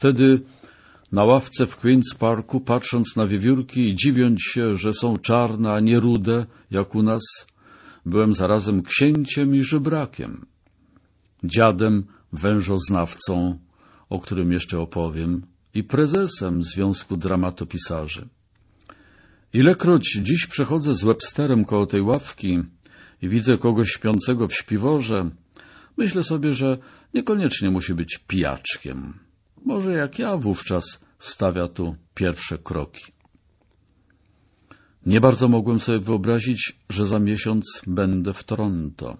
Wtedy na ławce w Queen's Parku, patrząc na wiewiórki i dziwiąc się, że są czarne, a nie rude, jak u nas, byłem zarazem księciem i żebrakiem, dziadem, wężoznawcą, o którym jeszcze opowiem, i prezesem Związku Dramatopisarzy. Ilekroć dziś przechodzę z Websterem koło tej ławki i widzę kogoś śpiącego w śpiworze, myślę sobie, że niekoniecznie musi być pijaczkiem. Może jak ja wówczas stawia tu pierwsze kroki. Nie bardzo mogłem sobie wyobrazić, że za miesiąc będę w Toronto.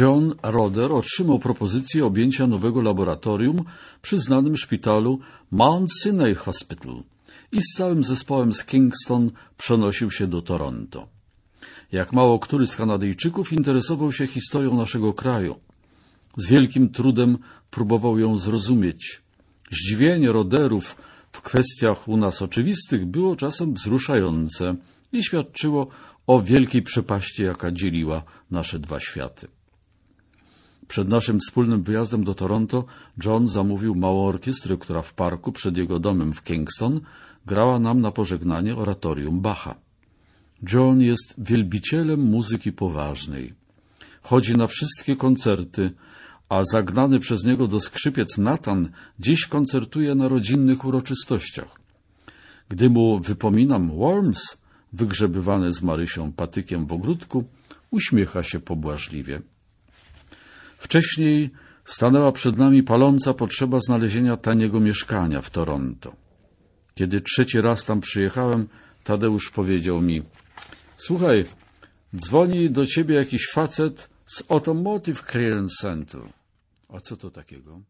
John Roder otrzymał propozycję objęcia nowego laboratorium przy znanym szpitalu Mount Sinai Hospital i z całym zespołem z Kingston przenosił się do Toronto. Jak mało który z Kanadyjczyków interesował się historią naszego kraju – z wielkim trudem próbował ją zrozumieć. Zdziwienie roderów w kwestiach u nas oczywistych było czasem wzruszające i świadczyło o wielkiej przepaści, jaka dzieliła nasze dwa światy. Przed naszym wspólnym wyjazdem do Toronto John zamówił małą orkiestrę, która w parku przed jego domem w Kingston grała nam na pożegnanie oratorium Bacha. John jest wielbicielem muzyki poważnej. Chodzi na wszystkie koncerty, a zagnany przez niego do skrzypiec Natan dziś koncertuje na rodzinnych uroczystościach. Gdy mu wypominam Worms, wygrzebywany z Marysią patykiem w ogródku, uśmiecha się pobłażliwie. Wcześniej stanęła przed nami paląca potrzeba znalezienia taniego mieszkania w Toronto. Kiedy trzeci raz tam przyjechałem, Tadeusz powiedział mi – Słuchaj, dzwoni do ciebie jakiś facet – z Automotive Clearance Center. A co to takiego?